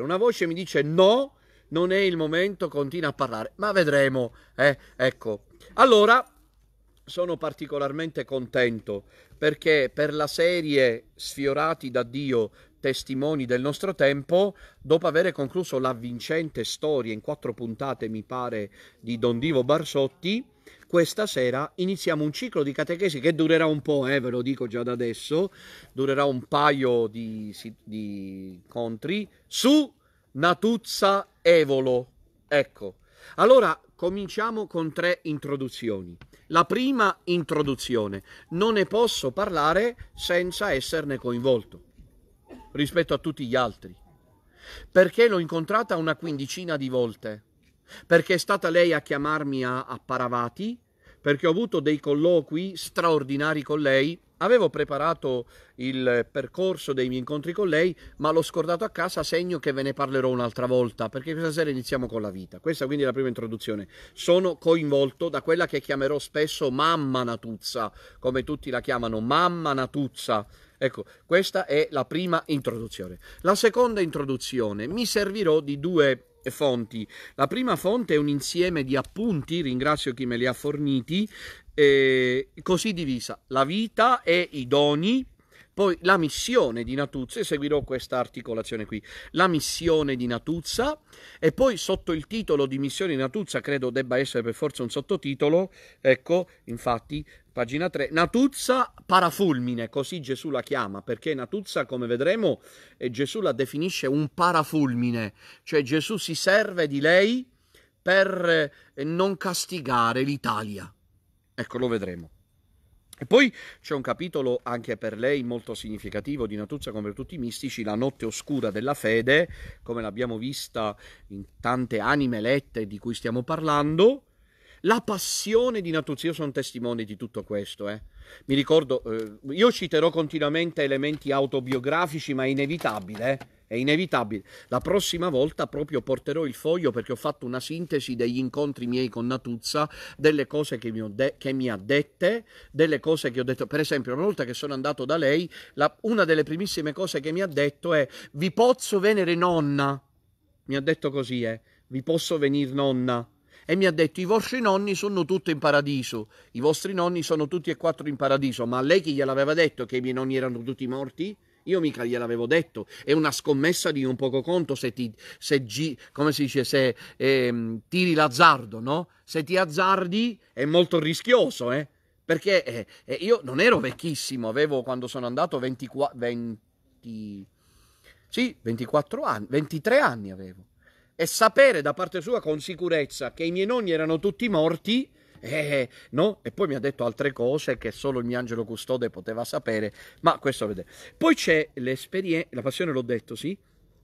Una voce mi dice no, non è il momento, continua a parlare, ma vedremo. Eh? Ecco, allora sono particolarmente contento perché per la serie Sfiorati da Dio, testimoni del nostro tempo, dopo aver concluso la vincente storia in quattro puntate, mi pare, di Don Divo Barsotti, questa sera iniziamo un ciclo di catechesi che durerà un po', eh, ve lo dico già da adesso, durerà un paio di, di incontri su Natuzza Evolo. Ecco, allora cominciamo con tre introduzioni. La prima introduzione, non ne posso parlare senza esserne coinvolto rispetto a tutti gli altri, perché l'ho incontrata una quindicina di volte perché è stata lei a chiamarmi a, a Paravati, perché ho avuto dei colloqui straordinari con lei. Avevo preparato il percorso dei miei incontri con lei, ma l'ho scordato a casa, segno che ve ne parlerò un'altra volta, perché questa sera iniziamo con la vita. Questa quindi è la prima introduzione. Sono coinvolto da quella che chiamerò spesso mamma Natuzza, come tutti la chiamano, mamma Natuzza. Ecco, questa è la prima introduzione. La seconda introduzione mi servirò di due fonti. La prima fonte è un insieme di appunti, ringrazio chi me li ha forniti, eh, così divisa, la vita e i doni, poi la missione di Natuzza, e seguirò questa articolazione qui, la missione di Natuzza, e poi sotto il titolo di missione di Natuzza, credo debba essere per forza un sottotitolo, ecco, infatti, Pagina 3. Natuzza parafulmine, così Gesù la chiama, perché Natuzza, come vedremo, eh, Gesù la definisce un parafulmine, cioè Gesù si serve di lei per eh, non castigare l'Italia. Ecco, lo vedremo. E poi c'è un capitolo anche per lei molto significativo di Natuzza come per tutti i mistici, la notte oscura della fede, come l'abbiamo vista in tante anime lette di cui stiamo parlando, la passione di Natuzzi, io sono testimone di tutto questo. Eh. Mi ricordo, eh, io citerò continuamente elementi autobiografici, ma è inevitabile. Eh. È inevitabile. La prossima volta proprio porterò il foglio perché ho fatto una sintesi degli incontri miei con Natuzza, delle cose che mi, de- che mi ha dette, delle cose che ho detto. Per esempio, una volta che sono andato da lei, la, una delle primissime cose che mi ha detto è: Vi posso venere nonna. Mi ha detto così, eh. Vi posso venire nonna e mi ha detto i vostri nonni sono tutti in paradiso, i vostri nonni sono tutti e quattro in paradiso, ma lei chi gliel'aveva detto che i miei nonni erano tutti morti? Io mica gliel'avevo detto, è una scommessa di un poco conto se ti, se, come si dice, se eh, tiri l'azzardo, no? Se ti azzardi è molto rischioso, eh? Perché eh, eh io non ero vecchissimo, avevo quando sono andato 24, 20, sì, 24 anni, 23 anni avevo e sapere da parte sua con sicurezza che i miei nonni erano tutti morti. Eh, no? E poi mi ha detto altre cose che solo il mio angelo custode poteva sapere, ma questo vedete. Poi c'è l'esperienza, la passione l'ho detto, sì?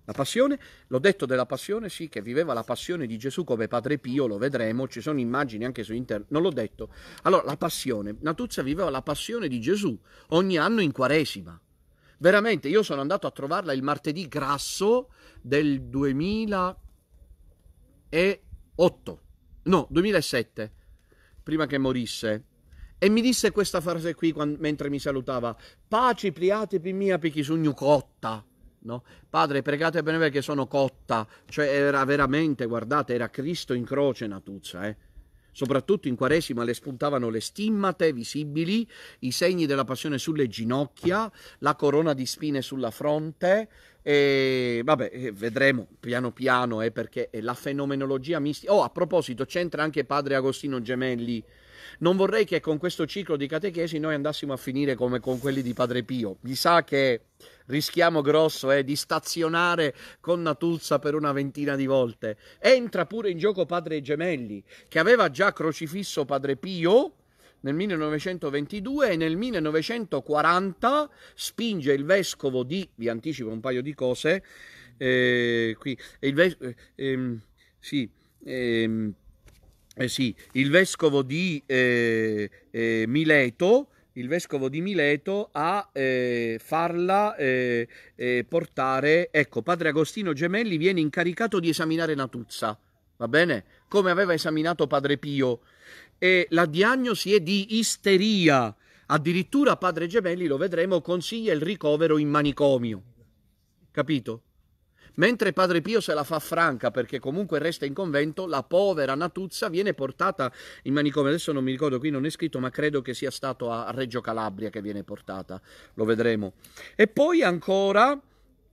La passione, l'ho detto della passione, sì, che viveva la passione di Gesù come Padre Pio, lo vedremo, ci sono immagini anche su internet, non l'ho detto. Allora, la passione, Natuzza viveva la passione di Gesù ogni anno in Quaresima. Veramente, io sono andato a trovarla il martedì grasso del 2000 2008, no, 2007, prima che morisse. E mi disse questa frase qui quando, mentre mi salutava, paci pliatepi mia perché sogno cotta. No? Padre, pregate per me perché sono cotta, cioè era veramente, guardate, era Cristo in croce Natuzza, eh? Soprattutto in Quaresima le spuntavano le stimmate visibili, i segni della passione sulle ginocchia, la corona di spine sulla fronte. E vabbè, eh, vedremo piano piano eh, perché è la fenomenologia mistica. Oh, a proposito, c'entra anche padre Agostino Gemelli. Non vorrei che con questo ciclo di catechesi noi andassimo a finire come con quelli di padre Pio. Mi sa che rischiamo grosso eh, di stazionare con Natuzza per una ventina di volte. Entra pure in gioco Padre Gemelli, che aveva già crocifisso Padre Pio nel 1922 e nel 1940 spinge il vescovo di, vi anticipo un paio di cose, eh, qui, il, ves- ehm, sì, ehm, eh sì, il vescovo di eh, eh, Mileto il vescovo di Mileto a eh, farla eh, eh, portare. Ecco, padre Agostino Gemelli viene incaricato di esaminare Natuzza, va bene? Come aveva esaminato padre Pio. E la diagnosi è di isteria. Addirittura padre Gemelli, lo vedremo, consiglia il ricovero in manicomio. Capito? Mentre Padre Pio se la fa franca perché comunque resta in convento, la povera Natuzza viene portata in manicomio. Adesso non mi ricordo, qui non è scritto, ma credo che sia stato a Reggio Calabria che viene portata. Lo vedremo. E poi ancora,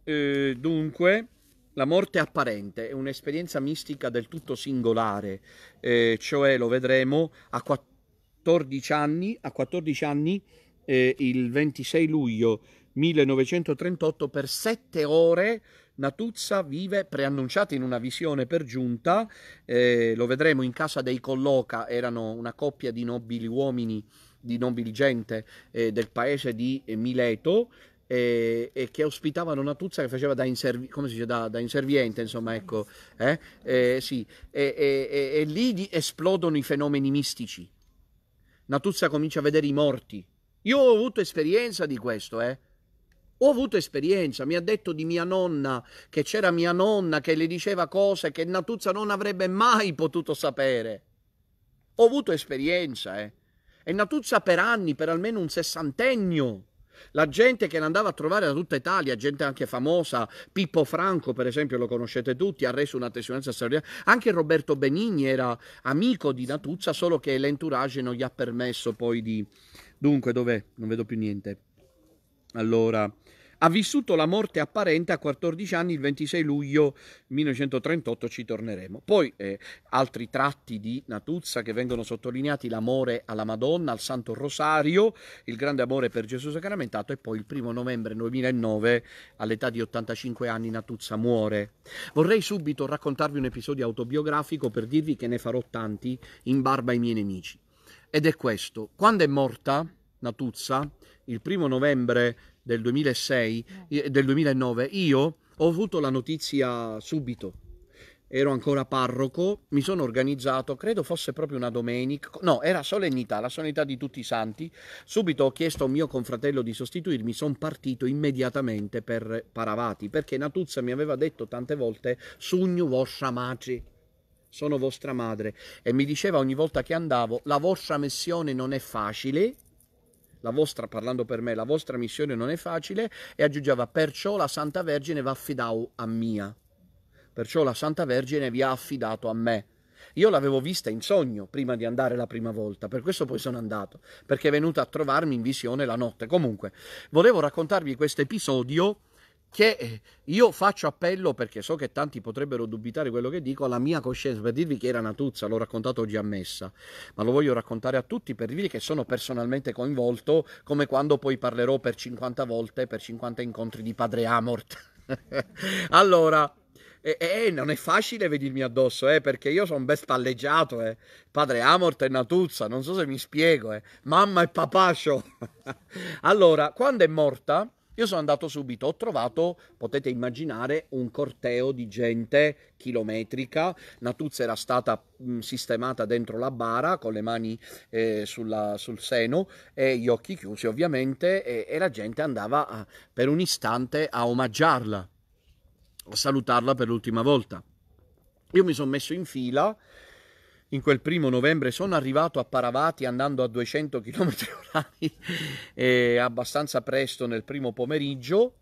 eh, dunque, la morte apparente è un'esperienza mistica del tutto singolare, eh, cioè lo vedremo a 14 anni, a 14 anni eh, il 26 luglio 1938 per sette ore Natuzza vive preannunciata in una visione per giunta, eh, lo vedremo in casa dei Colloca, erano una coppia di nobili uomini, di nobili gente eh, del paese di Mileto, e, eh, e, che ospitavano Natuzza che faceva da, inservi- dice, da, da inserviente, insomma, ecco, eh? Eh, sì. e, e, e, lì esplodono i fenomeni mistici. Natuzza comincia a vedere i morti. Io ho avuto esperienza di questo, eh. Ho avuto esperienza, mi ha detto di mia nonna, che c'era mia nonna che le diceva cose che Natuzza non avrebbe mai potuto sapere. Ho avuto esperienza, eh. E Natuzza per anni, per almeno un sessantennio, la gente che andava a trovare da tutta Italia, gente anche famosa, Pippo Franco per esempio lo conoscete tutti, ha reso una testimonianza straordinaria, anche Roberto Benigni era amico di Natuzza, solo che l'entourage non gli ha permesso poi di... Dunque, dov'è? Non vedo più niente. Allora, ha vissuto la morte apparente a 14 anni il 26 luglio 1938, ci torneremo. Poi eh, altri tratti di Natuzza che vengono sottolineati, l'amore alla Madonna, al Santo Rosario, il grande amore per Gesù sacramentato e poi il 1 novembre 2009 all'età di 85 anni Natuzza muore. Vorrei subito raccontarvi un episodio autobiografico per dirvi che ne farò tanti in barba ai miei nemici. Ed è questo, quando è morta Natuzza, il primo novembre del 2006, eh. eh, del 2009, io ho avuto la notizia subito. Ero ancora parroco, mi sono organizzato, credo fosse proprio una domenica, no, era solennità, la solennità di tutti i santi. Subito ho chiesto a mio confratello di sostituirmi, sono partito immediatamente per Paravati, perché Natuzza mi aveva detto tante volte sugno vostra maci, sono vostra madre, e mi diceva ogni volta che andavo, la vostra missione non è facile, la vostra, parlando per me, la vostra missione non è facile, e aggiungeva, perciò la Santa Vergine va affidata a mia, perciò la Santa Vergine vi ha affidato a me. Io l'avevo vista in sogno prima di andare la prima volta, per questo poi sono andato, perché è venuta a trovarmi in visione la notte. Comunque, volevo raccontarvi questo episodio che eh, io faccio appello perché so che tanti potrebbero dubitare quello che dico alla mia coscienza per dirvi che era Natuzza, l'ho raccontato oggi a messa, ma lo voglio raccontare a tutti per dirvi che sono personalmente coinvolto, come quando poi parlerò per 50 volte, per 50 incontri di padre Amort. allora, eh, eh, non è facile venirmi addosso, eh, perché io sono ben spalleggiato, eh. Padre Amort e Natuzza, non so se mi spiego, eh. Mamma e papaccio. allora, quando è morta, io sono andato subito, ho trovato, potete immaginare, un corteo di gente chilometrica. Natuzza era stata mh, sistemata dentro la bara con le mani eh, sulla, sul seno e gli occhi chiusi ovviamente e, e la gente andava a, per un istante a omaggiarla, a salutarla per l'ultima volta. Io mi sono messo in fila in quel primo novembre sono arrivato a Paravati andando a 200 km orari eh, abbastanza presto nel primo pomeriggio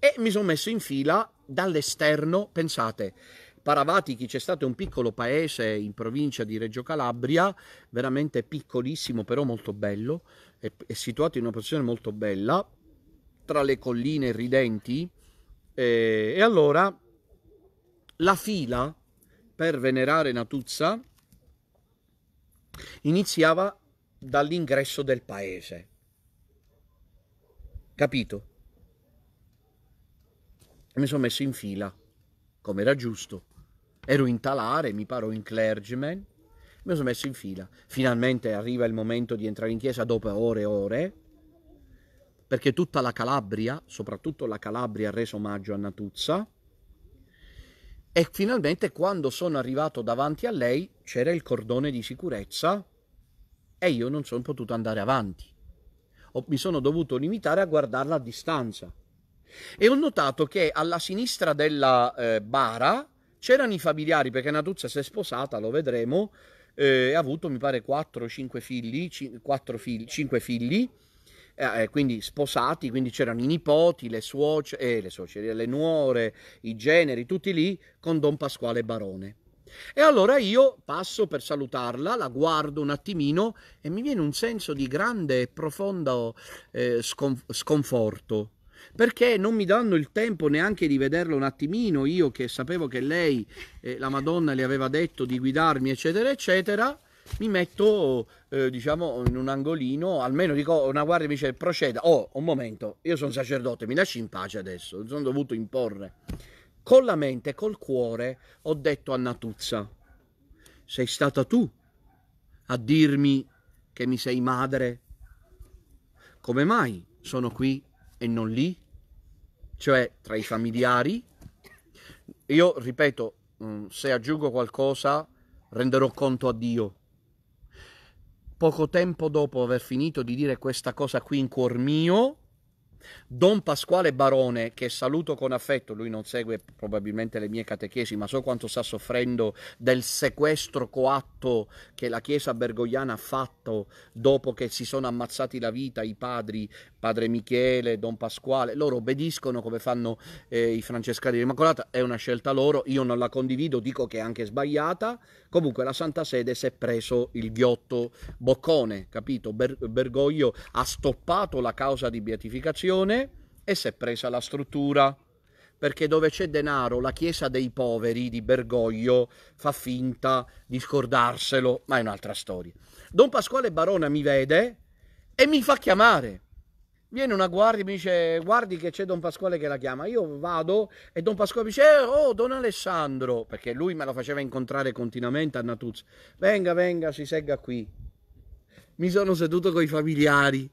e mi sono messo in fila dall'esterno, pensate, Paravati, che c'è stato un piccolo paese in provincia di Reggio Calabria, veramente piccolissimo però molto bello, è, è situato in una posizione molto bella, tra le colline ridenti, e, eh, e allora la fila per venerare Natuzza Iniziava dall'ingresso del paese. Capito? Mi sono messo in fila, come era giusto. Ero in talare, mi paro in clergyman, mi sono messo in fila. Finalmente arriva il momento di entrare in chiesa dopo ore e ore, perché tutta la Calabria, soprattutto la Calabria, ha reso omaggio a Natuzza, e finalmente quando sono arrivato davanti a lei c'era il cordone di sicurezza e io non sono potuto andare avanti. O mi sono dovuto limitare a guardarla a distanza. E ho notato che alla sinistra della eh, bara c'erano i familiari, perché Natuzza si è sposata, lo vedremo, eh, ha avuto mi pare 4 o 5 figli, 5, figli, 5 figli eh, eh, quindi sposati, quindi c'erano i nipoti, le suocere, eh, le suocere, le nuore, i generi, tutti lì con Don Pasquale Barone. E allora io passo per salutarla, la guardo un attimino e mi viene un senso di grande e profondo eh, sconforto, perché non mi danno il tempo neanche di vederla un attimino, io che sapevo che lei, eh, la Madonna, le aveva detto di guidarmi, eccetera, eccetera, mi metto eh, diciamo in un angolino, almeno dico una guardia mi dice proceda, oh un momento, io sono sacerdote, mi lasci in pace adesso, non sono dovuto imporre. Con la mente, col cuore, ho detto a Natuzza, sei stata tu a dirmi che mi sei madre? Come mai sono qui e non lì? Cioè tra i familiari? Io ripeto, mm, se aggiungo qualcosa renderò conto a Dio. Poco tempo dopo aver finito di dire questa cosa qui in cuor mio, Don Pasquale Barone, che saluto con affetto, lui non segue probabilmente le mie catechesi, ma so quanto sta soffrendo del sequestro coatto che la Chiesa bergogliana ha fatto dopo che si sono ammazzati la vita i padri, padre Michele, Don Pasquale, loro obbediscono come fanno eh, i francescani dell'Immacolata, è una scelta loro, io non la condivido, dico che è anche sbagliata, Comunque la Santa Sede si è preso il ghiotto boccone, capito? Ber- Bergoglio ha stoppato la causa di beatificazione e si è presa la struttura perché dove c'è denaro la Chiesa dei poveri di Bergoglio fa finta di scordarselo, ma è un'altra storia. Don Pasquale Barona mi vede e mi fa chiamare. Viene una guardia e mi dice: Guardi, che c'è Don Pasquale che la chiama. Io vado e Don Pasquale mi dice: eh, Oh, Don Alessandro, perché lui me lo faceva incontrare continuamente a Natuzza. Venga, venga, si segga qui. Mi sono seduto con i familiari.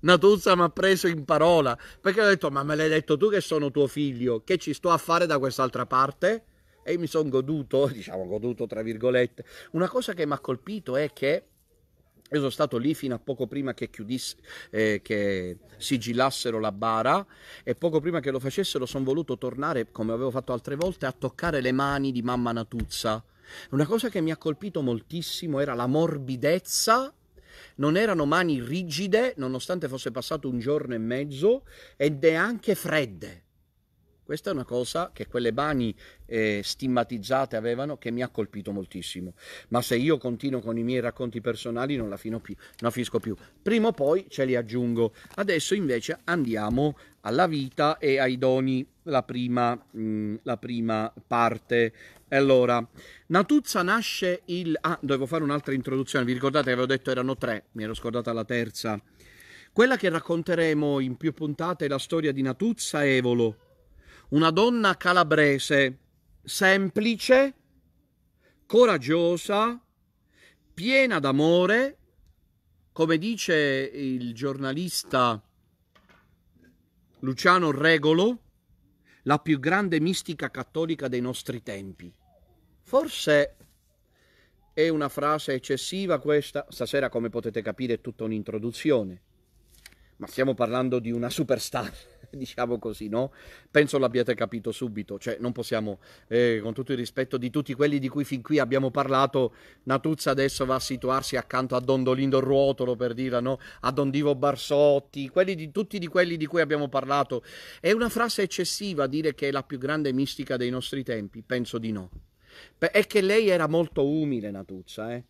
Natuzza mi ha preso in parola perché ho detto: Ma me l'hai detto tu che sono tuo figlio, che ci sto a fare da quest'altra parte? E mi sono goduto, diciamo goduto tra virgolette. Una cosa che mi ha colpito è che io sono stato lì fino a poco prima che chiudisse, eh, che sigillassero la bara e poco prima che lo facessero sono voluto tornare, come avevo fatto altre volte, a toccare le mani di mamma Natuzza. Una cosa che mi ha colpito moltissimo era la morbidezza, non erano mani rigide, nonostante fosse passato un giorno e mezzo, ed è anche fredde. Questa è una cosa che quelle bani eh, stigmatizzate avevano che mi ha colpito moltissimo. Ma se io continuo con i miei racconti personali non la fino più, non finisco più. Prima o poi ce li aggiungo. Adesso invece andiamo alla vita e ai doni, la prima, mh, mm, la prima parte. Allora, Natuzza nasce il... Ah, devo fare un'altra introduzione. Vi ricordate che avevo detto erano tre, mi ero scordata la terza. Quella che racconteremo in più puntate è la storia di Natuzza Evolo, una donna calabrese semplice, coraggiosa, piena d'amore, come dice il giornalista Luciano Regolo, la più grande mistica cattolica dei nostri tempi. Forse è una frase eccessiva questa, stasera come potete capire è tutta un'introduzione, ma stiamo parlando di una superstar. diciamo così, no? Penso l'abbiate capito subito, cioè non possiamo, eh, con tutto il rispetto di tutti quelli di cui fin qui abbiamo parlato, Natuzza adesso va a situarsi accanto a Don Dolindo Ruotolo, per dire, no? A Don Divo Barsotti, di, tutti di quelli di cui abbiamo parlato. È una frase eccessiva dire che è la più grande mistica dei nostri tempi? Penso di no. È che lei era molto umile, Natuzza, eh?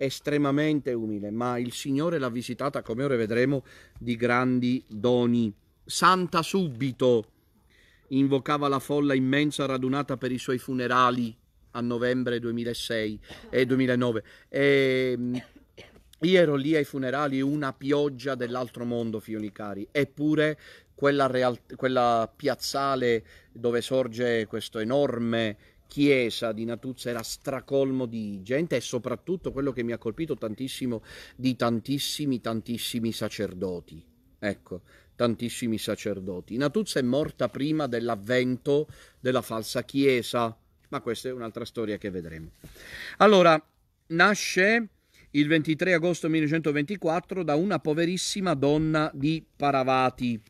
estremamente umile, ma il Signore l'ha visitata, come ora vedremo, di grandi doni. Santa subito, invocava la folla immensa radunata per i suoi funerali a novembre 2006 e 2009. E, io ero lì ai funerali, una pioggia dell'altro mondo, figlioli cari, eppure quella, real, quella piazzale dove sorge questa enorme chiesa di Natuzza era stracolmo di gente e soprattutto quello che mi ha colpito tantissimo di tantissimi tantissimi sacerdoti. Ecco, tantissimi sacerdoti. Natuzza è morta prima dell'avvento della falsa chiesa, ma questa è un'altra storia che vedremo. Allora, nasce il 23 agosto 1924 da una poverissima donna di Paravati,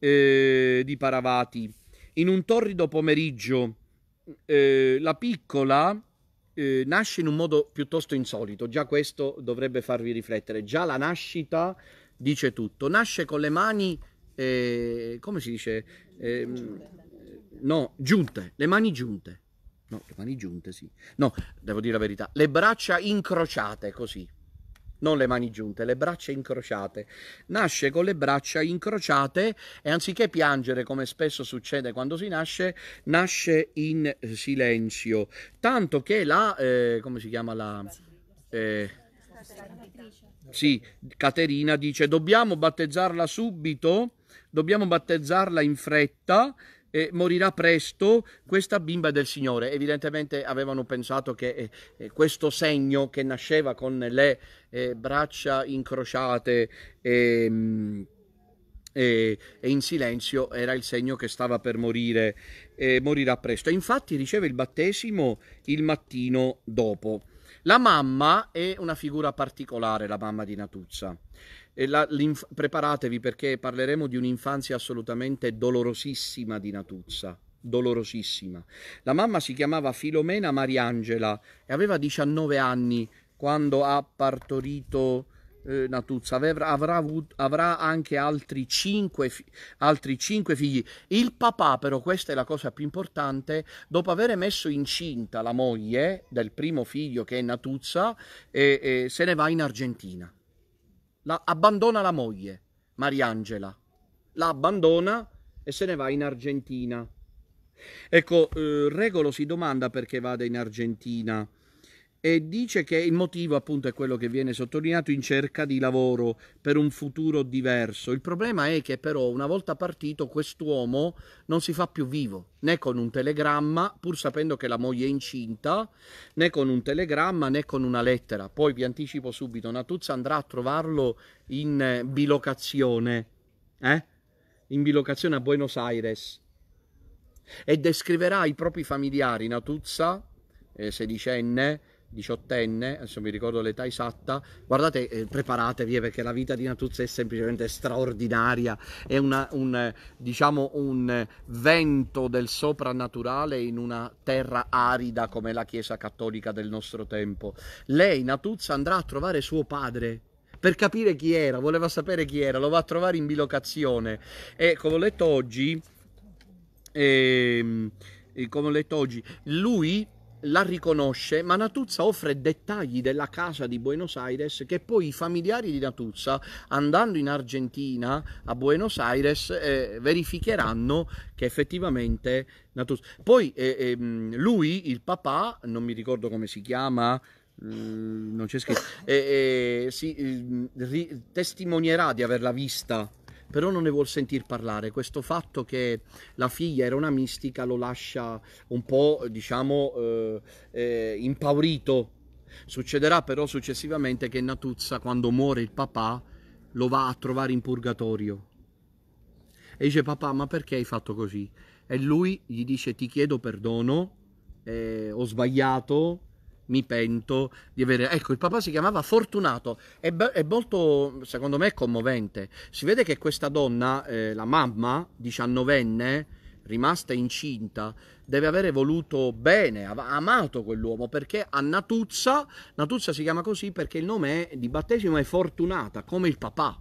eh, di Paravati. in un torrido pomeriggio. Eh, la piccola eh, nasce in un modo piuttosto insolito, già questo dovrebbe farvi riflettere, già la nascita dice tutto. Nasce con le mani, eh, come si dice? Eh, no, giunte, le mani giunte. No, le mani giunte, sì. No, devo dire la verità, le braccia incrociate così. Non le mani giunte, le braccia incrociate. Nasce con le braccia incrociate e anziché piangere come spesso succede quando si nasce, nasce in silenzio. Tanto che la, eh, come si chiama la... Eh, sì, Caterina dice dobbiamo battezzarla subito, dobbiamo battezzarla in fretta e morirà presto questa bimba del Signore. Evidentemente avevano pensato che eh, eh, questo segno che nasceva con le eh, braccia incrociate e, ehm, e, e, in silenzio era il segno che stava per morire, morirà presto. E infatti riceve il battesimo il mattino dopo. La mamma è una figura particolare, la mamma di Natuzza. La, preparatevi perché parleremo di un'infanzia assolutamente dolorosissima di Natuzza. Dolorosissima. La mamma si chiamava Filomena Mariangela e aveva 19 anni quando ha partorito eh, Natuzza avrà, avrà, avut, avrà anche altri cinque, altri cinque, figli. Il papà, però, questa è la cosa più importante, dopo aver messo incinta la moglie del primo figlio che è Natuzza, eh, eh, se ne va in Argentina. La, abbandona la moglie, Mariangela, la abbandona e se ne va in Argentina. Ecco, eh, Regolo si domanda perché vada in Argentina e dice che il motivo appunto è quello che viene sottolineato in cerca di lavoro per un futuro diverso. Il problema è che però una volta partito quest'uomo non si fa più vivo, né con un telegramma, pur sapendo che la moglie è incinta, né con un telegramma né con una lettera. Poi vi anticipo subito, Natuzza andrà a trovarlo in bilocazione, eh? in bilocazione a Buenos Aires e descriverà ai propri familiari, Natuzza, eh, sedicenne, diciottenne, adesso mi ricordo l'età esatta, guardate, eh, preparatevi eh, perché la vita di Natuzza è semplicemente straordinaria, è una, un, diciamo, un vento del soprannaturale in una terra arida come la Chiesa Cattolica del nostro tempo. Lei, Natuzza, andrà a trovare suo padre per capire chi era, voleva sapere chi era, lo va a trovare in bilocazione e come ho letto oggi, eh, come ho letto oggi, lui la riconosce, ma Natuzza offre dettagli della casa di Buenos Aires che poi i familiari di Natuzza, andando in Argentina, a Buenos Aires, eh, verificheranno che effettivamente Natuzza... Poi eh, eh, lui, il papà, non mi ricordo come si chiama, mm, non c'è scritto, eh, eh, si, mm, ri- testimonierà di averla vista però non ne vuol sentir parlare. Questo fatto che la figlia era una mistica lo lascia un po', diciamo, eh, eh, impaurito. Succederà però successivamente che Natuzza, quando muore il papà, lo va a trovare in purgatorio. E dice papà, ma perché hai fatto così? E lui gli dice ti chiedo perdono, eh, ho sbagliato, mi pento di avere... Ecco, il papà si chiamava Fortunato, è, be- è molto, secondo me, commovente. Si vede che questa donna, eh, la mamma, diciannovenne, rimasta incinta, deve avere voluto bene, ha amato quell'uomo, perché a Natuzza, Natuzza si chiama così perché il nome è, di battesimo è Fortunata, come il papà.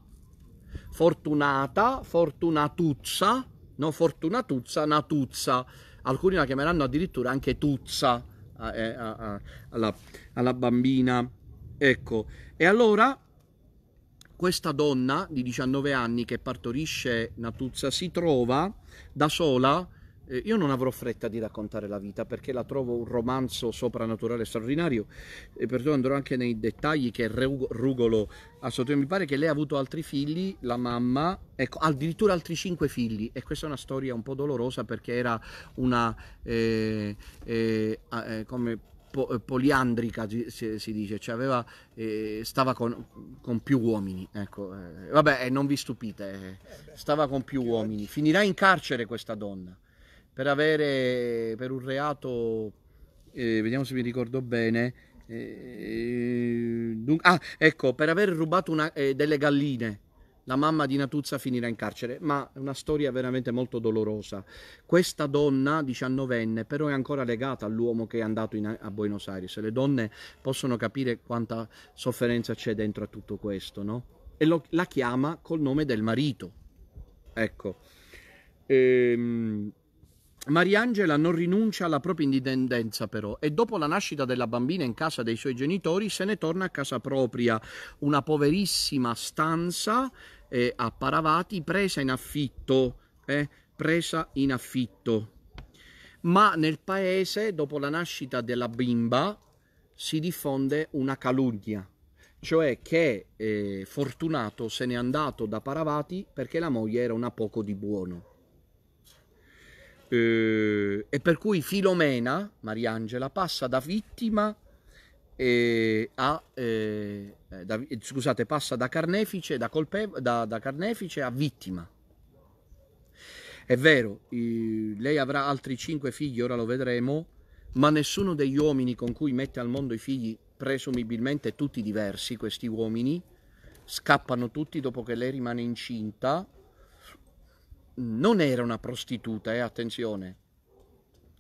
Fortunata, Fortunatuzza, no, Fortunatuzza, Natuzza. Alcuni la chiameranno addirittura anche Tuzza eh, a, a, alla, alla bambina. Ecco, e allora questa donna di 19 anni che partorisce Natuzza si trova da sola eh, io non avrò fretta di raccontare la vita perché la trovo un romanzo soprannaturale straordinario e perciò andrò anche nei dettagli che Rugolo ha sottolineato. Mi pare che lei ha avuto altri figli, la mamma, ecco, addirittura altri cinque figli e questa è una storia un po' dolorosa perché era una, eh, eh, eh come eh, poliandrica si, dice, cioè aveva, stava con, con, più uomini, ecco, vabbè non vi stupite, stava con più uomini, finirà in carcere questa donna per avere per un reato eh, vediamo se mi ricordo bene eh, ah ecco per aver rubato una, eh, delle galline la mamma di Natuzza finirà in carcere, ma è una storia veramente molto dolorosa. Questa donna, diciannovenne, però è ancora legata all'uomo che è andato in, a Buenos Aires. Le donne possono capire quanta sofferenza c'è dentro a tutto questo, no? E lo, la chiama col nome del marito. Ecco. Ehm Mariangela non rinuncia alla propria indipendenza però e dopo la nascita della bambina in casa dei suoi genitori se ne torna a casa propria, una poverissima stanza eh, a Paravati presa in affitto, eh, presa in affitto. Ma nel paese dopo la nascita della bimba si diffonde una calunnia, cioè che eh, Fortunato se n'è andato da Paravati perché la moglie era una poco di buono. Eh, e per cui Filomena, Mariangela, passa da vittima eh, a, eh, da, scusate, passa da carnefice, da, colpevo, da, da carnefice a vittima. È vero, eh, lei avrà altri cinque figli, ora lo vedremo, ma nessuno degli uomini con cui mette al mondo i figli, presumibilmente tutti diversi questi uomini, scappano tutti dopo che lei rimane incinta non era una prostituta, e eh, attenzione,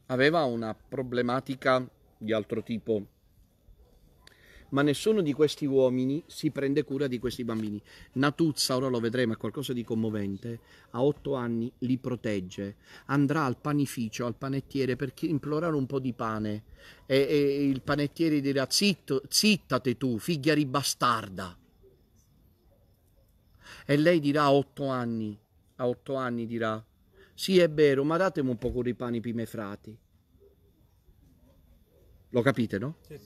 aveva una problematica di altro tipo. Ma nessuno di questi uomini si prende cura di questi bambini. Natuzza, ora lo vedremo, è qualcosa di commovente, a otto anni li protegge, andrà al panificio, al panettiere per implorare un po' di pane e, e il panettiere dirà zitto, zittate tu, figlia ribastarda. E lei dirà a otto anni, a otto anni dirà sì è vero ma datemi un po' con i pani pime frati lo capite no? Sì,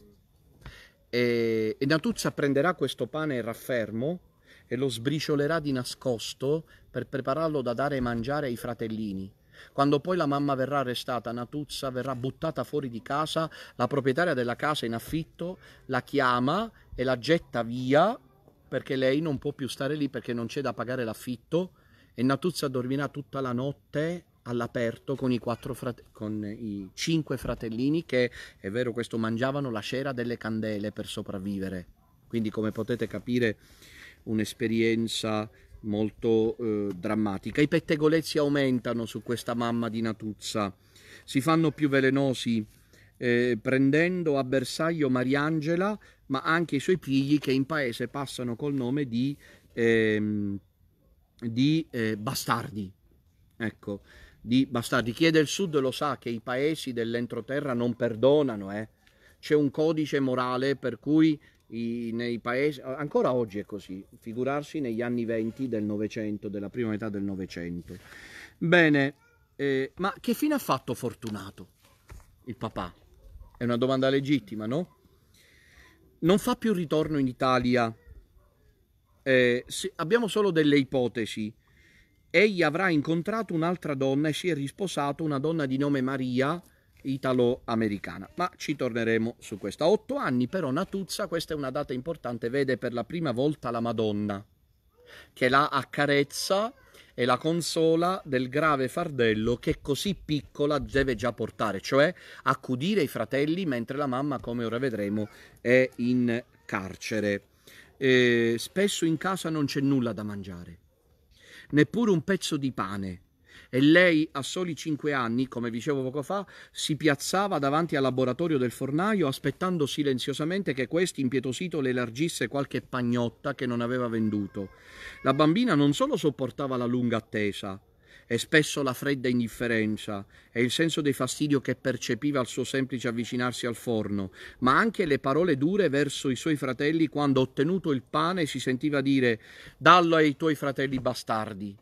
E, e Natuzza prenderà questo pane raffermo e lo sbriciolerà di nascosto per prepararlo da dare e mangiare ai fratellini quando poi la mamma verrà arrestata, Natuzza verrà buttata fuori di casa, la proprietaria della casa in affitto la chiama e la getta via perché lei non può più stare lì perché non c'è da pagare l'affitto e Natuzza dormirà tutta la notte all'aperto con i, frate- con i cinque fratellini che, è vero questo, mangiavano la cera delle candele per sopravvivere. Quindi come potete capire un'esperienza molto eh, drammatica. I pettegolezzi aumentano su questa mamma di Natuzza, si fanno più velenosi eh, prendendo a bersaglio Mariangela, ma anche i suoi figli che in paese passano col nome di ehm, di eh, bastardi. Ecco, di bastardi. Chi è del sud lo sa che i paesi dell'entroterra non perdonano, eh. C'è un codice morale per cui i, nei paesi, ancora oggi è così, figurarsi negli anni venti del Novecento, della prima metà del Novecento. Bene, eh, ma che fine ha fatto Fortunato, il papà? È una domanda legittima, no? Non fa più ritorno in Italia eh, abbiamo solo delle ipotesi. Egli avrà incontrato un'altra donna e si è risposato, una donna di nome Maria, italo-americana. Ma ci torneremo su questa. A otto anni però Natuzza, questa è una data importante, vede per la prima volta la Madonna, che la accarezza e la consola del grave fardello che così piccola deve già portare, cioè accudire i fratelli mentre la mamma, come ora vedremo, è in carcere eh, spesso in casa non c'è nulla da mangiare, neppure un pezzo di pane. E lei a soli cinque anni, come dicevo poco fa, si piazzava davanti al laboratorio del fornaio aspettando silenziosamente che questi impietosito le largisse qualche pagnotta che non aveva venduto. La bambina non solo sopportava la lunga attesa, e spesso la fredda indifferenza e il senso di fastidio che percepiva al suo semplice avvicinarsi al forno, ma anche le parole dure verso i suoi fratelli quando ottenuto il pane si sentiva dire dallo ai tuoi fratelli bastardi.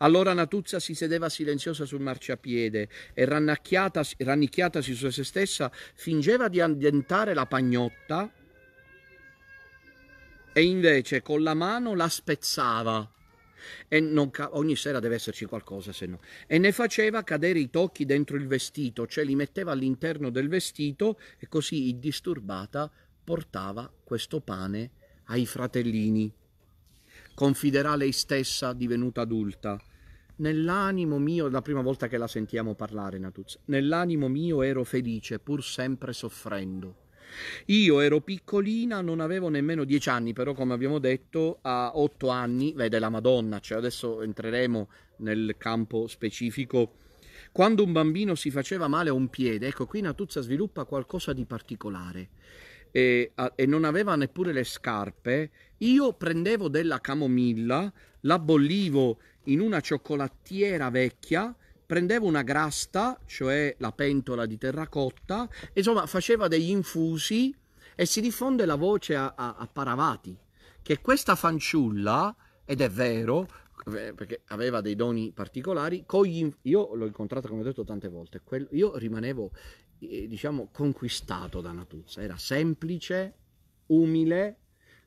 Allora Natuzza si sedeva silenziosa sul marciapiede e rannicchiatasi su se stessa fingeva di addentare la pagnotta e invece con la mano la spezzava e ca- ogni sera deve esserci qualcosa, se no. E ne faceva cadere i tocchi dentro il vestito, cioè li metteva all'interno del vestito e così indisturbata portava questo pane ai fratellini. Confiderà lei stessa divenuta adulta. Nell'animo mio, la prima volta che la sentiamo parlare, Natuzza, nell'animo mio ero felice pur sempre soffrendo io ero piccolina, non avevo nemmeno dieci anni, però come abbiamo detto a otto anni vede la Madonna, cioè adesso entreremo nel campo specifico. Quando un bambino si faceva male a un piede, ecco qui Natuzza sviluppa qualcosa di particolare. E, e, non aveva neppure le scarpe, io prendevo della camomilla, la bollivo in una cioccolattiera vecchia prendeva una grasta, cioè la pentola di terracotta, insomma faceva degli infusi e si diffonde la voce a, a, a Paravati che questa fanciulla, ed è vero, eh, perché aveva dei doni particolari, gli, io l'ho incontrata come ho detto tante volte, quel, io rimanevo eh, diciamo conquistato da Natuzza, era semplice, umile,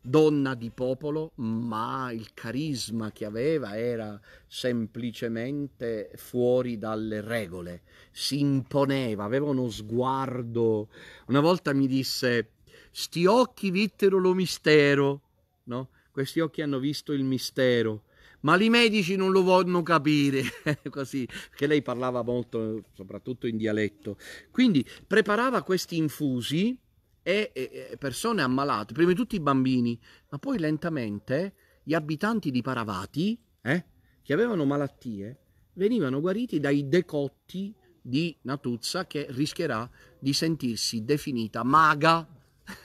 donna di popolo, ma il carisma che aveva era semplicemente fuori dalle regole, si imponeva, aveva uno sguardo. Una volta mi disse, sti occhi vittero lo mistero, no? Questi occhi hanno visto il mistero ma i medici non lo vogliono capire, così, perché lei parlava molto, soprattutto in dialetto. Quindi preparava questi infusi e, persone ammalate, prima di tutto i bambini, ma poi lentamente gli abitanti di Paravati, eh, che avevano malattie, venivano guariti dai decotti di Natuzza che rischierà di sentirsi definita maga,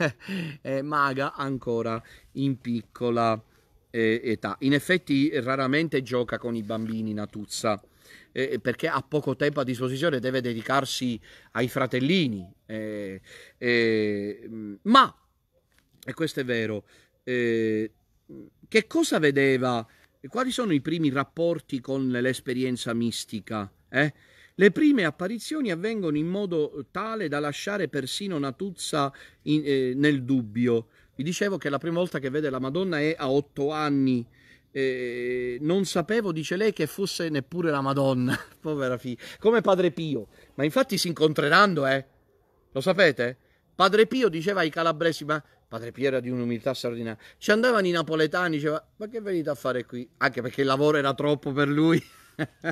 eh, maga ancora in piccola eh, età. In effetti raramente gioca con i bambini Natuzza. Eh, eh, perché ha poco tempo a disposizione, deve dedicarsi ai fratellini. Eh, eh, mm, ma, e questo è vero, eh, che cosa vedeva? Quali sono i primi rapporti con l'esperienza mistica? Eh? Le prime apparizioni avvengono in modo tale da lasciare persino Natuzza in, nel dubbio. Vi dicevo che la prima volta che vede la Madonna è a otto anni, eh, non sapevo, dice lei, che fosse neppure la Madonna, povera figlia, come Padre Pio. Ma infatti si incontreranno, eh? Lo sapete? Padre Pio diceva ai calabresi, ma Padre Pio era di un'umiltà straordinaria. Ci andavano i napoletani, diceva, ma che venite a fare qui? Anche perché il lavoro era troppo per lui.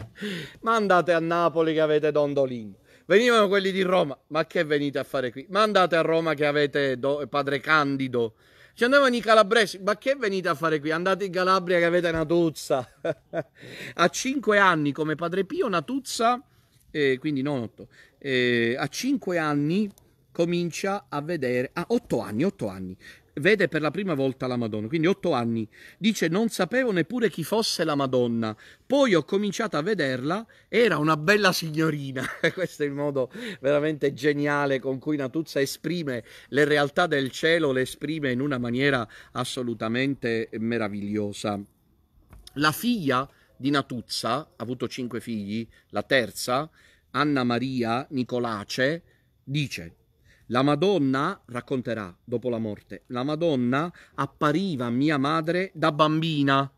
ma andate a Napoli che avete Dondolin. Venivano quelli di Roma, ma che venite a fare qui? Ma andate a Roma che avete Padre Candido. Ci andavano i calabresi, ma che venite a fare qui? Andate in Calabria che avete una tuzza. a 5 anni come padre Pio una tuzza, eh, quindi non 8, eh, a 5 anni comincia a vedere, a ah, 8 anni, 8 anni, vede per la prima volta la Madonna, quindi otto anni. Dice non sapevo neppure chi fosse la Madonna, poi ho cominciato a vederla, era una bella signorina. Questo è il modo veramente geniale con cui Natuzza esprime le realtà del cielo, le esprime in una maniera assolutamente meravigliosa. La figlia di Natuzza, ha avuto cinque figli, la terza, Anna Maria Nicolace, dice la Madonna racconterà dopo la morte, la Madonna appariva a mia madre da bambina,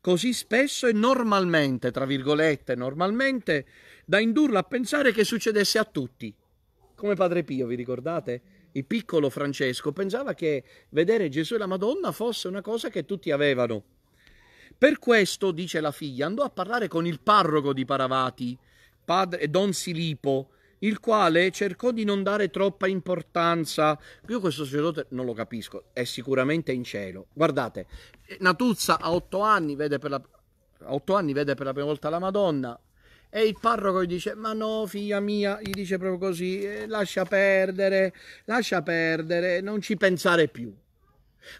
così spesso e normalmente, tra virgolette, normalmente, da indurla a pensare che succedesse a tutti. Come Padre Pio, vi ricordate? Il piccolo Francesco pensava che vedere Gesù e la Madonna fosse una cosa che tutti avevano. Per questo, dice la figlia, andò a parlare con il parroco di Paravati, padre Don Silipo, il quale cercò di non dare troppa importanza. Io questo sacerdote non lo capisco, è sicuramente in cielo. Guardate, Natuzza a otto anni vede per la, anni vede per la prima volta la Madonna, e il parroco gli dice ma no figlia mia gli dice proprio così eh, lascia perdere lascia perdere non ci pensare più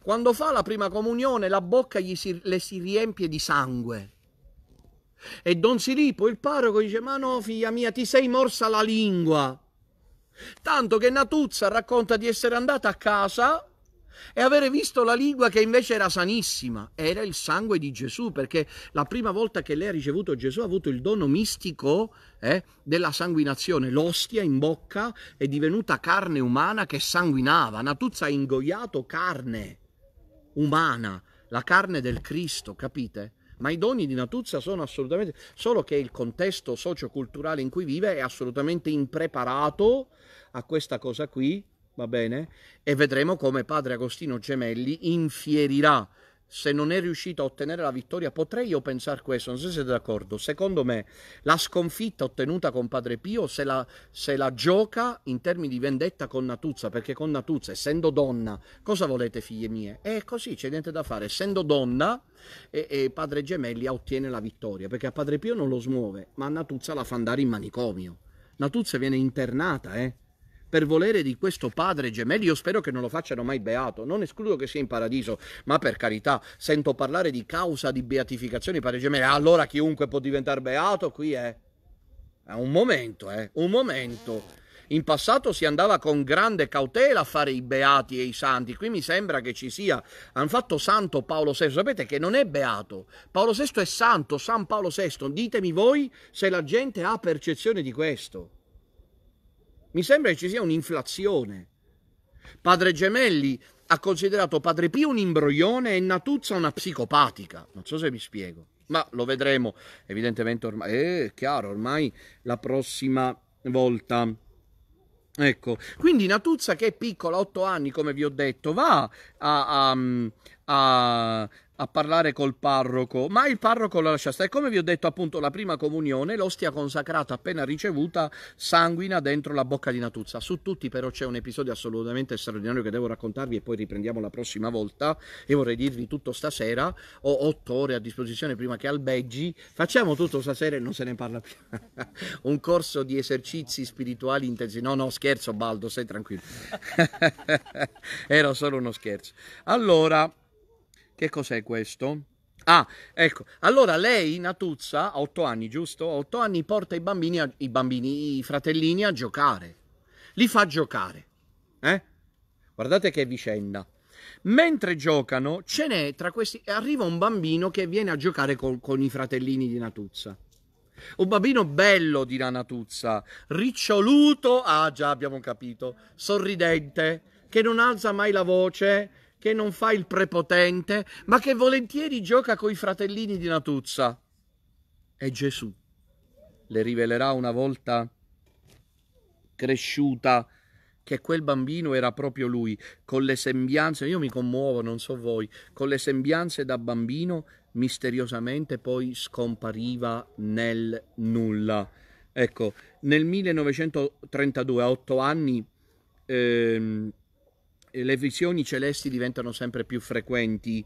quando fa la prima comunione la bocca si, le si riempie di sangue e Don Silippo, il parroco, dice, ma no, figlia mia, ti sei morsa la lingua. Tanto che Natuzza racconta di essere andata a casa e avere visto la lingua che invece era sanissima, era il sangue di Gesù, perché la prima volta che lei ha ricevuto Gesù ha avuto il dono mistico eh, della sanguinazione, l'ostia in bocca è divenuta carne umana che sanguinava, Natuzza ha ingoiato carne umana, la carne del Cristo, capite? ma i doni di Natuzia sono assolutamente, solo che il contesto socioculturale in cui vive è assolutamente impreparato a questa cosa qui, va bene? E vedremo come padre Agostino Gemelli infierirà se non è riuscito a ottenere la vittoria, potrei io pensare questo, non so se siete d'accordo, secondo me la sconfitta ottenuta con Padre Pio se la, se la gioca in termini di vendetta con Natuzza, perché con Natuzza, essendo donna, cosa volete figlie mie? È così, c'è niente da fare, essendo donna... E, e, Padre Gemelli ottiene la vittoria perché a Padre Pio non lo smuove, ma a Natuzza la fa andare in manicomio. Natuzza viene internata, eh? per volere di questo padre gemelli, io spero che non lo facciano mai beato, non escludo che sia in paradiso, ma per carità, sento parlare di causa di beatificazione di padre gemelli, allora chiunque può diventare beato, qui è, è un momento, eh, un momento. In passato si andava con grande cautela a fare i beati e i santi, qui mi sembra che ci sia. Hanno fatto santo Paolo VI, sapete che non è beato, Paolo VI è santo, San Paolo VI, ditemi voi se la gente ha percezione di questo. Mi sembra che ci sia un'inflazione. Padre Gemelli ha considerato Padre Pio un imbroglione e Natuzza una psicopatica. Non so se mi spiego, ma lo vedremo evidentemente ormai. Eh, è chiaro, ormai la prossima volta. Ecco, quindi Natuzza che è piccola, 8 anni come vi ho detto, va a, a, a, a parlare col parroco, ma il parroco lo lascia stare. Come vi ho detto, appunto, la prima comunione, l'ostia consacrata appena ricevuta, sanguina dentro la bocca di Natuzza. Su tutti, però, c'è un episodio assolutamente straordinario che devo raccontarvi e poi riprendiamo la prossima volta. E vorrei dirvi tutto stasera. Ho otto ore a disposizione prima che albeggi. Facciamo tutto stasera e non se ne parla più. un corso di esercizi spirituali intensi. No, no, scherzo, Baldo, stai tranquillo. Era solo uno scherzo. Allora. Che cos'è questo? Ah, ecco. Allora lei, Natuzza, a otto anni, giusto? A otto anni porta i bambini, a, i bambini, i fratellini a giocare. Li fa giocare. Eh? Guardate che vicenda. Mentre giocano, ce n'è tra questi. Arriva un bambino che viene a giocare col, con i fratellini di Natuzza. Un bambino bello, dirà Natuzza, riccioluto, ah già abbiamo capito, sorridente, che non alza mai la voce, che non fa il prepotente, ma che volentieri gioca coi fratellini di Natuzza. E Gesù. Le rivelerà una volta cresciuta che quel bambino era proprio lui, con le sembianze, io mi commuovo, non so voi, con le sembianze da bambino misteriosamente poi scompariva nel nulla. Ecco, nel 1932, a otto anni, ehm, eh, le visioni celesti diventano sempre più frequenti.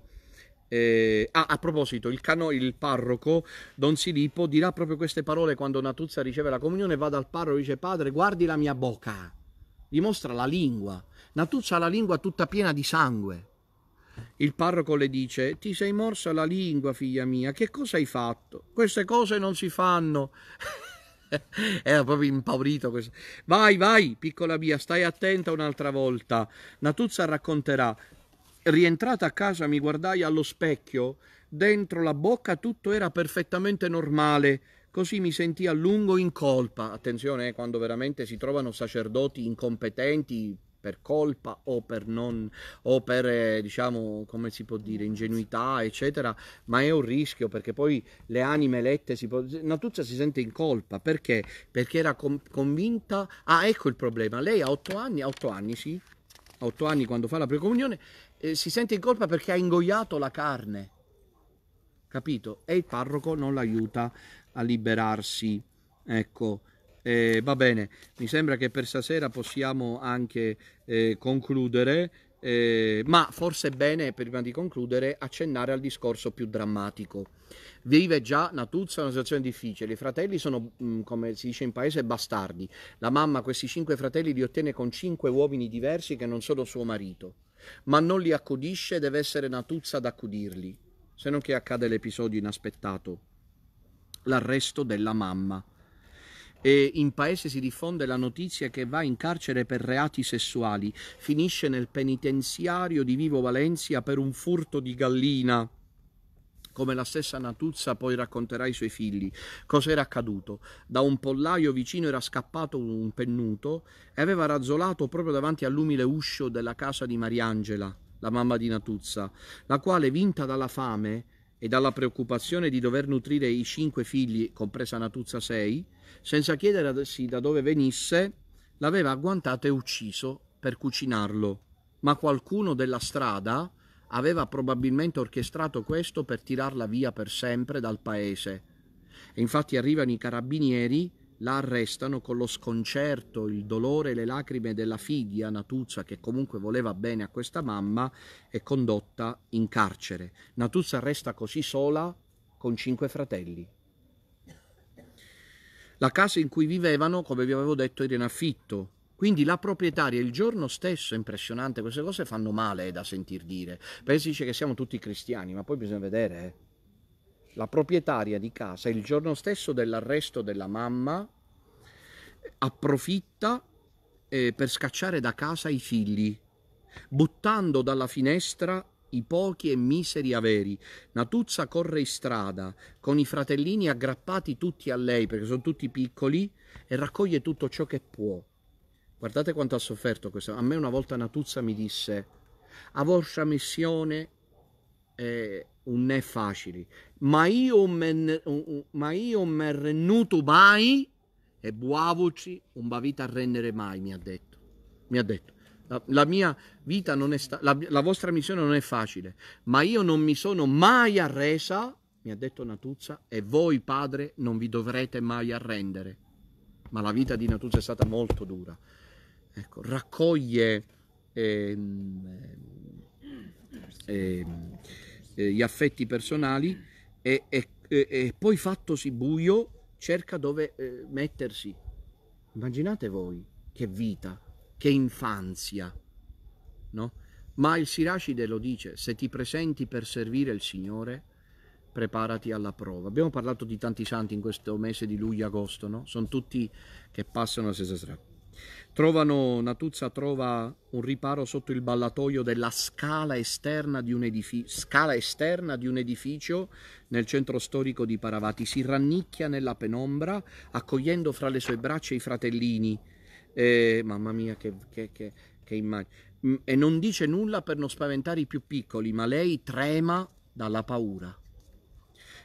Eh, ah, a proposito, il, cano, il, parroco Don Silippo dirà proprio queste parole quando Natuzza riceve la comunione, va dal parroco e dice padre guardi la mia bocca, gli mostra la lingua, Natuzza ha la lingua tutta piena di sangue. Il parroco le dice ti sei morsa la lingua figlia mia, che cosa hai fatto? Queste cose non si fanno. Era proprio impaurito. Questo. Vai, vai, piccola mia, stai attenta un'altra volta. Natuzza racconterà. Rientrata a casa mi guardai allo specchio. Dentro la bocca tutto era perfettamente normale. Così mi sentì a lungo in colpa. Attenzione, eh, quando veramente si trovano sacerdoti incompetenti, per colpa o per, non, o per eh, diciamo, come si può dire, ingenuità, eccetera, ma è un rischio perché poi le anime lette si può... Natuzza si sente in colpa perché? Perché era com- convinta... Ah, ecco il problema, lei ha otto anni, a otto anni sì, a otto anni quando fa la precomunione, eh, si sente in colpa perché ha ingoiato la carne, capito? E il parroco non l'aiuta a liberarsi, ecco. Eh, va bene, mi sembra che per stasera possiamo anche eh, concludere, eh, ma forse è bene, prima di concludere, accennare al discorso più drammatico. Vive già Natuzza una situazione difficile, i fratelli sono, mm, come si dice in paese, bastardi. La mamma questi cinque fratelli li ottiene con cinque uomini diversi che non sono suo marito, ma non li accudisce, deve essere Natuzza ad accudirli, se non che accade l'episodio inaspettato, l'arresto della mamma e in paese si diffonde la notizia che va in carcere per reati sessuali, finisce nel penitenziario di Vivo Valencia per un furto di gallina come la stessa Natuzza poi racconterà ai suoi figli. Cos'era accaduto? Da un pollaio vicino era scappato un pennuto e aveva razzolato proprio davanti all'umile uscio della casa di Mariangela, la mamma di Natuzza, la quale, vinta dalla fame, e dalla preoccupazione di dover nutrire i cinque figli, compresa Natuzza 6, senza chiedersi da dove venisse, l'aveva agguantato e ucciso per cucinarlo. Ma qualcuno della strada aveva probabilmente orchestrato questo per tirarla via per sempre dal paese. E infatti arrivano i carabinieri la arrestano con lo sconcerto, il dolore e le lacrime della figlia Natuzza che comunque voleva bene a questa mamma è condotta in carcere. Natuzza resta così sola con cinque fratelli. La casa in cui vivevano, come vi avevo detto, era in affitto. Quindi la proprietaria il giorno stesso, impressionante, queste cose fanno male eh, da sentir dire. Perché si dice che siamo tutti cristiani, ma poi bisogna vedere, eh la proprietaria di casa il giorno stesso dell'arresto della mamma approfitta eh, per scacciare da casa i figli, buttando dalla finestra i pochi e miseri averi. Natuzza corre in strada con i fratellini aggrappati tutti a lei perché sono tutti piccoli e raccoglie tutto ciò che può. Guardate quanto ha sofferto questo. A me una volta Natuzza mi disse: A vostra missione eh, non è facile. Ma io men, ma io m'è rennuto mai e buavoci un bavita a rendere mai, mi ha detto. Mi ha detto. La, la mia vita non è sta- la, la vostra missione non è facile, ma io non mi sono mai arresa, mi ha detto Natuzza, e voi padre non vi dovrete mai arrendere. Ma la vita di Natuzza è stata molto dura. Ecco, raccoglie ehm, ehm, eh, gli affetti personali e, e, e, poi fattosi buio cerca dove eh, mettersi. Immaginate voi che vita, che infanzia, no? Ma il Siracide lo dice, se ti presenti per servire il Signore, preparati alla prova. Abbiamo parlato di tanti santi in questo mese di luglio-agosto, no? Sono tutti che passano la stessa strada. Trovano, Natuzza trova un riparo sotto il ballatoio della scala esterna di un, scala esterna di un edificio nel centro storico di Paravati. Si rannicchia nella penombra, accogliendo fra le sue braccia i fratellini. Eh, mamma mia, che, che, che, che immagine. Mm, e non dice nulla per non spaventare i più piccoli, ma lei trema dalla paura.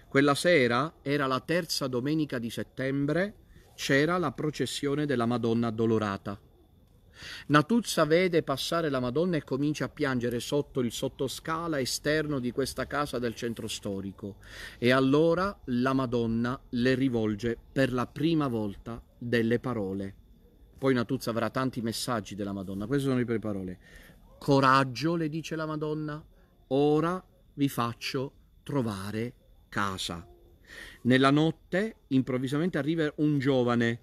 Quella sera era la terza domenica di settembre c'era la processione della Madonna addolorata. Natuzza vede passare la Madonna e comincia a piangere sotto il sottoscala esterno di questa casa del centro storico. E allora la Madonna le rivolge per la prima volta delle parole. Poi Natuzza avrà tanti messaggi della Madonna, queste sono le prime parole. Coraggio, le dice la Madonna, ora vi faccio trovare casa. Nella notte improvvisamente arriva un giovane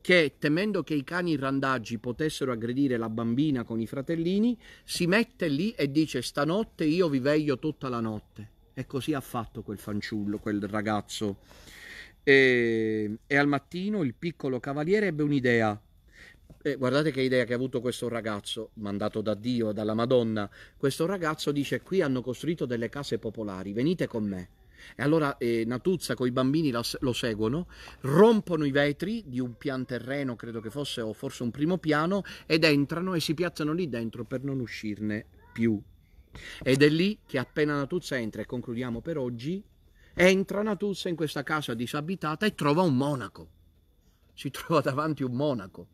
che, temendo che i cani randaggi potessero aggredire la bambina con i fratellini, si mette lì e dice stanotte io vi veglio tutta la notte. E così ha fatto quel fanciullo, quel ragazzo. E, e al mattino il piccolo cavaliere ebbe un'idea. E guardate che idea che ha avuto questo ragazzo, mandato da Dio, dalla Madonna. Questo ragazzo dice qui hanno costruito delle case popolari, venite con me. E allora eh, Natuzza con i bambini lo, lo, seguono, rompono i vetri di un pian terreno, credo che fosse o forse un primo piano, ed entrano e si piazzano lì dentro per non uscirne più. Ed è lì che appena Natuzza entra, e concludiamo per oggi, entra Natuzza in questa casa disabitata e trova un monaco. Si trova davanti un monaco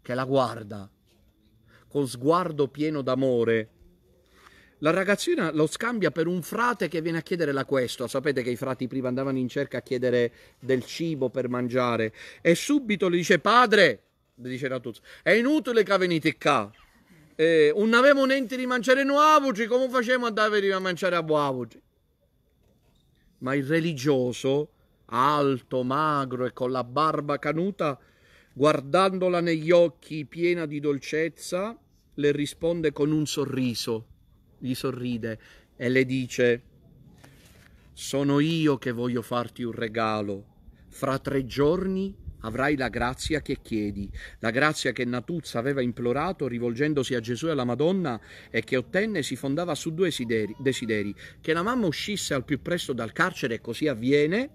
che la guarda con sguardo pieno d'amore la ragazzina lo scambia per un frate che viene a chiedere la questua. Sapete che i frati prima andavano in cerca a chiedere del cibo per mangiare. E subito le dice, padre, dice Natuz, è inutile che venite qua. Eh, non avevamo niente di mangiare nuovo, come facciamo a darvi a mangiare a buovo? Ma il religioso, alto, magro e con la barba canuta, guardandola negli occhi piena di dolcezza, le risponde con un sorriso gli sorride e le dice Sono io che voglio farti un regalo. Fra tre giorni avrai la grazia che chiedi, la grazia che Natuzza aveva implorato rivolgendosi a Gesù e alla Madonna e che ottenne si fondava su due desideri, desideri che la mamma uscisse al più presto dal carcere e così avviene,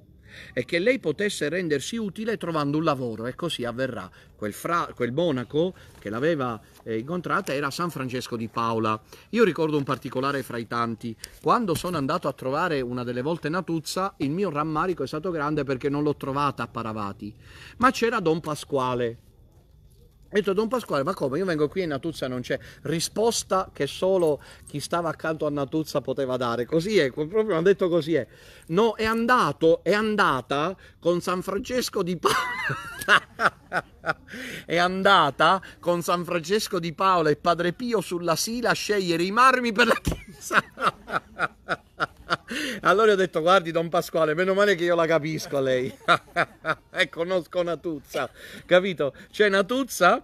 e che lei potesse rendersi utile trovando un lavoro e così avverrà. Quel, fra, quel monaco che l'aveva eh, incontrata era San Francesco di Paola. Io ricordo un particolare fra i tanti. Quando sono andato a trovare una delle volte Natuzza, il mio rammarico è stato grande perché non l'ho trovata a Paravati, ma c'era Don Pasquale ho detto Don Pasquale, ma come? Io vengo qui e Natuzza non c'è. Risposta che solo chi stava accanto a Natuzza poteva dare. Così è, proprio hanno detto così è. No, è andato, è andata con San Francesco di Paola. è andata con San Francesco di Paola e Padre Pio sulla Sila a scegliere i marmi per la chiesa. allora ho detto, guardi Don Pasquale, meno male che io la capisco lei. e eh, conosco Natuzza, capito? Cioè Natuzza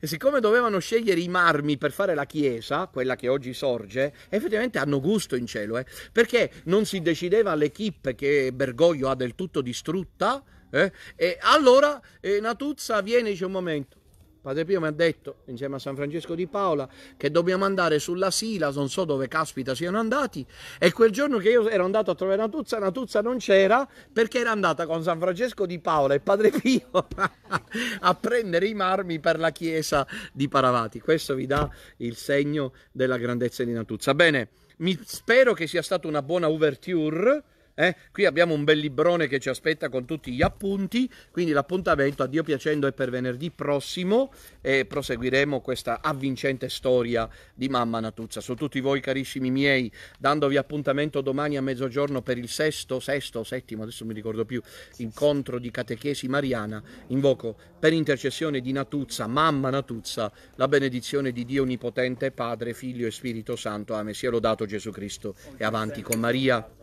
e siccome dovevano scegliere i marmi per fare la chiesa, quella che oggi sorge, effettivamente hanno gusto in cielo, eh? perché non si decideva l'equipe che Bergoglio ha del tutto distrutta, eh? e allora eh, Natuzza viene dice un momento, Padre Pio mi ha detto, insieme a San Francesco di Paola, che dobbiamo andare sulla Sila, non so dove caspita siano andati, e quel giorno che io ero andato a trovare Natuzza, Natuzza non c'era perché era andata con San Francesco di Paola e Padre Pio a prendere i marmi per la chiesa di Paravati. Questo vi dà il segno della grandezza di Natuzza. Bene, mi, spero che sia stata una buona ouverture eh? Qui abbiamo un bel librone che ci aspetta con tutti gli appunti, quindi l'appuntamento a Dio piacendo è per venerdì prossimo e proseguiremo questa avvincente storia di Mamma Natuzza. Su tutti voi carissimi miei, dandovi appuntamento domani a mezzogiorno per il sesto, sesto, settimo, adesso mi ricordo più, incontro di catechesi mariana, invoco per intercessione di Natuzza, Mamma Natuzza, la benedizione di Dio Onnipotente, Padre, Figlio e Spirito Santo. Amen. Sia lodato Gesù Cristo e avanti con Maria.